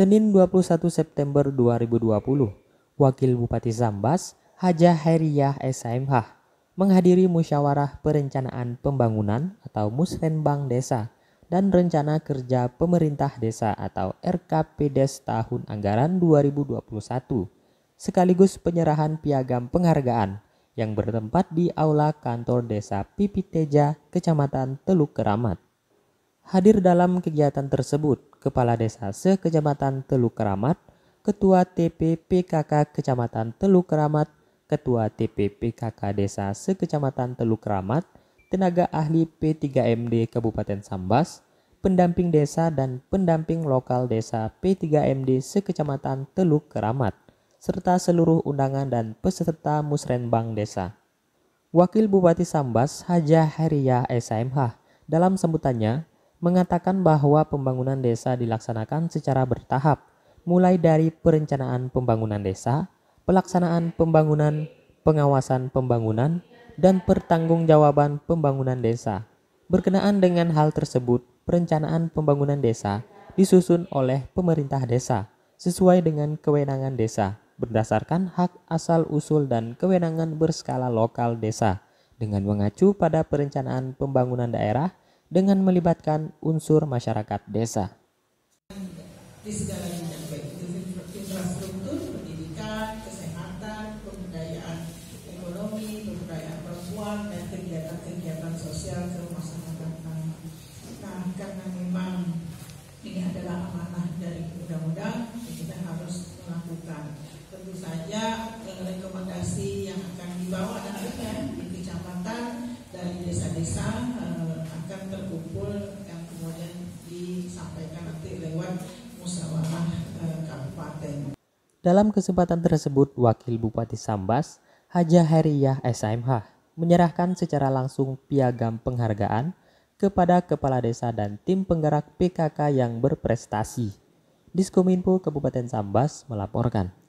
Senin 21 September 2020, Wakil Bupati Sambas, Haja Hairiyah SMH, menghadiri musyawarah perencanaan pembangunan atau Musrenbang Desa dan rencana kerja pemerintah desa atau RKPDes tahun anggaran 2021 sekaligus penyerahan piagam penghargaan yang bertempat di aula kantor desa Pipiteja, Kecamatan Teluk Keramat. Hadir dalam kegiatan tersebut, Kepala Desa Sekecamatan Teluk Keramat, Ketua TPPKK Kecamatan Teluk Keramat, Ketua TPPKK Desa Sekecamatan Teluk Keramat, tenaga ahli P3MD Kabupaten Sambas, pendamping desa dan pendamping lokal desa P3MD sekecamatan Teluk Keramat, serta seluruh undangan dan peserta musrenbang desa. Wakil Bupati Sambas Haja Heriah SMH dalam sambutannya mengatakan bahwa pembangunan desa dilaksanakan secara bertahap, mulai dari perencanaan pembangunan desa, pelaksanaan pembangunan, pengawasan pembangunan, dan pertanggungjawaban pembangunan desa. Berkenaan dengan hal tersebut, perencanaan pembangunan desa disusun oleh pemerintah desa sesuai dengan kewenangan desa berdasarkan hak asal-usul dan kewenangan berskala lokal desa dengan mengacu pada perencanaan pembangunan daerah dengan melibatkan unsur masyarakat desa. Di segala bidang baik infrastruktur, pendidikan, kesehatan, pemberdayaan ekonomi, pemberdayaan perempuan dan kegiatan-kegiatan sosial masyarakat. Nah, karena memang ini adalah amanah dari undang-undang, kita harus melakukan. Tentu saja eh, rekomendasi yang Dalam kesempatan tersebut, Wakil Bupati Sambas, Haja Heriyah SMH, menyerahkan secara langsung piagam penghargaan kepada Kepala Desa dan tim penggerak PKK yang berprestasi. Diskominfo Kabupaten Sambas melaporkan.